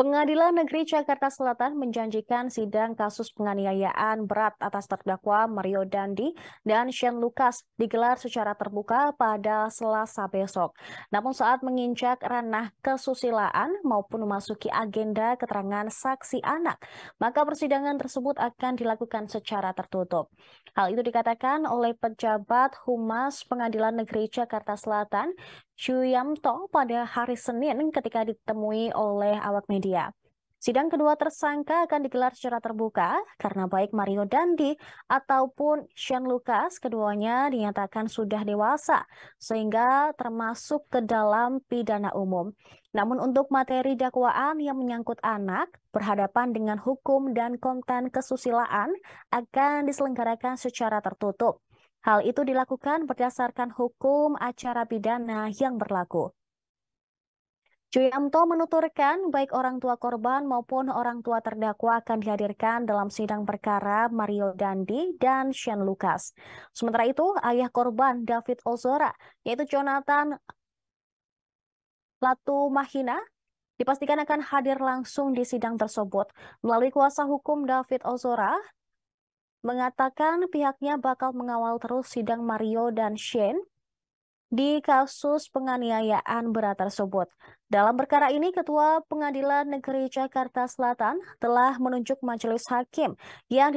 Pengadilan Negeri Jakarta Selatan menjanjikan sidang kasus penganiayaan berat atas terdakwa Mario Dandi dan Shane Lucas digelar secara terbuka pada Selasa besok. Namun saat menginjak ranah kesusilaan maupun memasuki agenda keterangan saksi anak, maka persidangan tersebut akan dilakukan secara tertutup. Hal itu dikatakan oleh pejabat Humas Pengadilan Negeri Jakarta Selatan, Yamto pada hari Senin ketika ditemui oleh awak media Indonesia. Sidang kedua tersangka akan digelar secara terbuka karena baik Mario Dandi ataupun Shane Lucas keduanya dinyatakan sudah dewasa sehingga termasuk ke dalam pidana umum. Namun untuk materi dakwaan yang menyangkut anak berhadapan dengan hukum dan konten kesusilaan akan diselenggarakan secara tertutup. Hal itu dilakukan berdasarkan hukum acara pidana yang berlaku. Cuyamto menuturkan baik orang tua korban maupun orang tua terdakwa akan dihadirkan dalam sidang perkara Mario Dandi dan Shane Lucas. Sementara itu, ayah korban David Ozora, yaitu Jonathan Latu Mahina, dipastikan akan hadir langsung di sidang tersebut. Melalui kuasa hukum David Ozora, mengatakan pihaknya bakal mengawal terus sidang Mario dan Shane di kasus penganiayaan berat tersebut. Dalam perkara ini, Ketua Pengadilan Negeri Jakarta Selatan telah menunjuk majelis hakim yang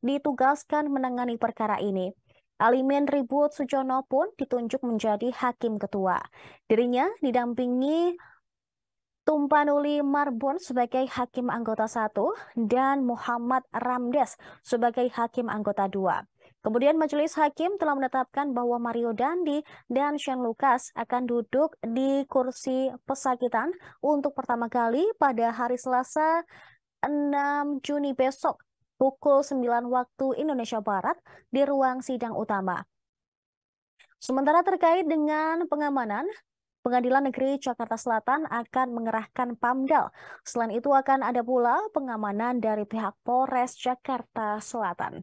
ditugaskan menangani perkara ini. Alimin Ribut Sujono pun ditunjuk menjadi hakim ketua. Dirinya didampingi Tumpanuli Marbun sebagai hakim anggota satu dan Muhammad Ramdes sebagai hakim anggota dua. Kemudian Majelis Hakim telah menetapkan bahwa Mario Dandi dan Shane Lucas akan duduk di kursi pesakitan untuk pertama kali pada hari Selasa 6 Juni besok pukul 9 waktu Indonesia Barat di ruang sidang utama. Sementara terkait dengan pengamanan, Pengadilan Negeri Jakarta Selatan akan mengerahkan PAMDAL. Selain itu akan ada pula pengamanan dari pihak Polres Jakarta Selatan.